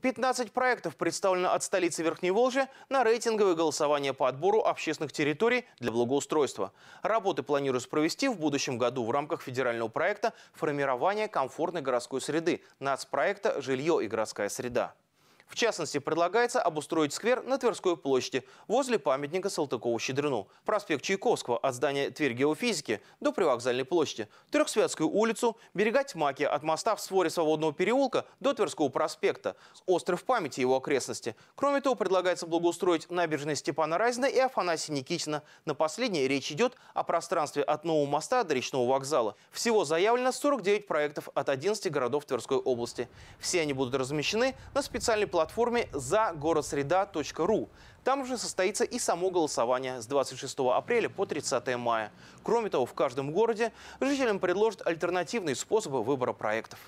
15 проектов представлено от столицы Верхней Волжи на рейтинговое голосование по отбору общественных территорий для благоустройства. Работы планируется провести в будущем году в рамках федерального проекта «Формирование комфортной городской среды» нацпроекта «Жилье и городская среда». В частности, предлагается обустроить сквер на Тверской площади возле памятника Салтыкову-Щедрину, проспект Чайковского от здания Тверь геофизики до привокзальной площади, Трехсвятскую улицу, берега Тьмаки от моста в своре Свободного переулка до Тверского проспекта, остров памяти его окрестности. Кроме того, предлагается благоустроить набережные Степана Разина и Афанасия Никитина. На последней речь идет о пространстве от нового моста до речного вокзала. Всего заявлено 49 проектов от 11 городов Тверской области. Все они будут размещены на специальной платформе платформе загородсреда.ру. Там же состоится и само голосование с 26 апреля по 30 мая. Кроме того, в каждом городе жителям предложат альтернативные способы выбора проектов.